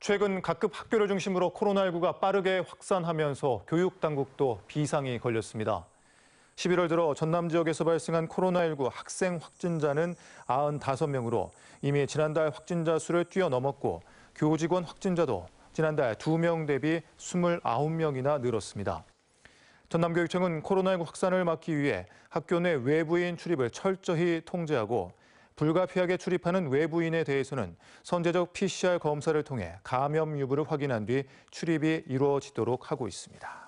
최근 각급 학교를 중심으로 코로나19가 빠르게 확산하면서 교육 당국도 비상이 걸렸습니다. 11월 들어 전남 지역에서 발생한 코로나19 학생 확진자는 95명으로 이미 지난달 확진자 수를 뛰어넘었고 교직원 확진자도 지난달 2명 대비 29명이나 늘었습니다. 전남교육청은 코로나19 확산을 막기 위해 학교 내 외부인 출입을 철저히 통제하고 불가피하게 출입하는 외부인에 대해서는 선제적 PCR 검사를 통해 감염 유부를 확인한 뒤 출입이 이루어지도록 하고 있습니다.